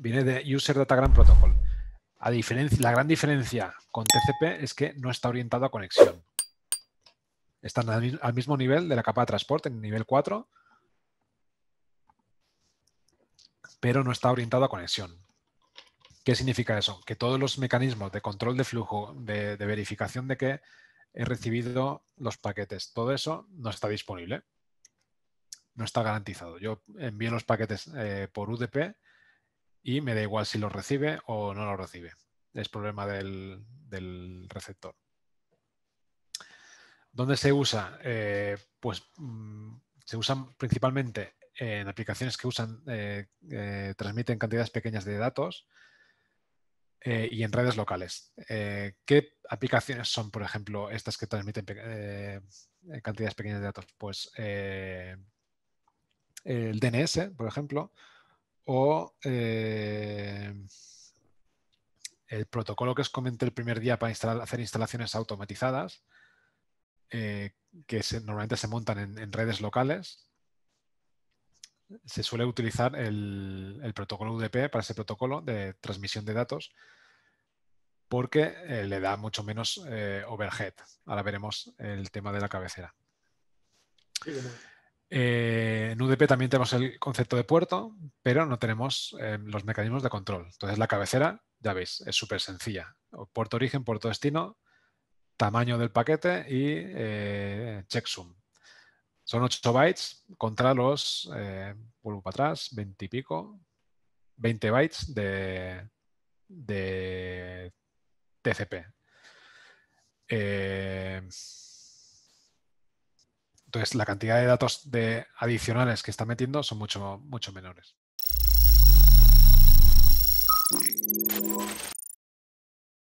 viene de User Datagram Protocol. A diferencia, la gran diferencia con TCP es que no está orientado a conexión. Están al, mismo nivel de la capa de transporte, en nivel 4, pero no está orientado a conexión. ¿Qué significa eso? Que todos los mecanismos de control de flujo, de, verificación de que he recibido los paquetes, todo eso no está disponible. No está garantizado. Yo envío los paquetes eh, por UDP y me da igual si lo recibe o no lo recibe. Es problema del, receptor. ¿Dónde se usa? Eh, pues mm, se usan principalmente en aplicaciones que usan, eh, eh, transmiten cantidades pequeñas de datos y en redes locales. ¿Qué aplicaciones son, por ejemplo, estas que transmiten cantidades pequeñas de datos? Pues el DNS, por ejemplo, o eh, el protocolo que os comenté el primer día para hacer instalaciones automatizadas, eh, que normalmente se montan en, redes locales. Se suele utilizar el, protocolo UDP para ese protocolo de transmisión de datos porque eh, le da mucho menos overhead. Ahora veremos el tema de la cabecera también tenemos el concepto de puerto, pero no tenemos eh, los mecanismos de control. Entonces la cabecera, ya veis, es súper sencilla. Puerto origen, puerto destino, tamaño del paquete y eh, checksum. Son 8 bytes contra los, eh, vuelvo para atrás, 20 y pico, 20 bytes de, de TCP. Entonces, la cantidad de datos de adicionales que está metiendo son mucho, mucho menores.